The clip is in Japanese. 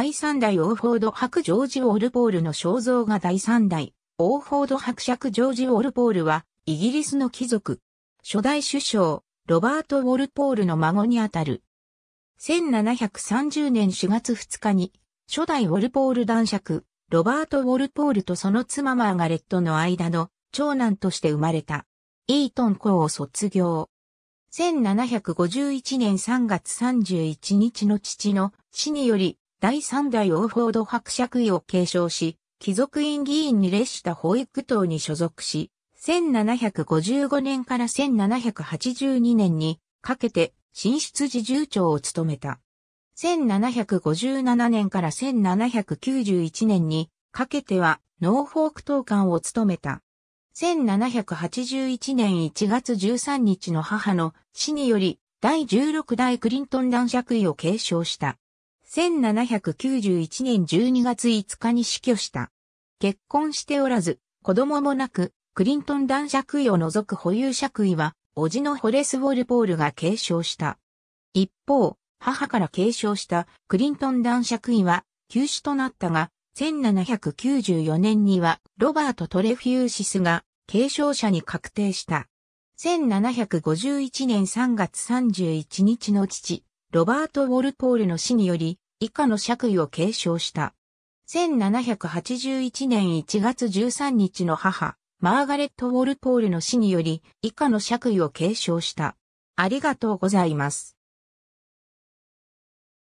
第三代オーフォード伯ジョージ・オルポールの肖像画第三代、オーフォード伯爵ジョージ・オルポールは、イギリスの貴族。初代首相、ロバート・ウォルポールの孫にあたる。1730年4月2日に、初代ウォルポール男爵、ロバート・ウォルポールとその妻マーガレットの間の長男として生まれた。イートン校を卒業。1751年3月31日の父の死により第三代オーフォード伯爵位を継承し、貴族院議員に列した保育党に所属し、1755年から1782年にかけて新出自重長を務めた。1757年から1791年にかけてはノーフォーク党官を務めた。1781年1月13日の母の死により第16代クリントン男爵位を継承した。1791年12月5日に死去した。結婚しておらず、子供もなく、クリントン男爵位を除く保有爵位は、叔父のホレス・ウォルポールが継承した。一方、母から継承したクリントン男爵位は休止となったが、1794年にはロバート・トレフィウシスが継承者に確定した。1751年3月31日の父、ロバート・ウォルポールの死により、以下の爵位を継承した。1781年1月13日の母、マーガレット・ウォルポールの死により、以下の爵位を継承した。ありがとうございます。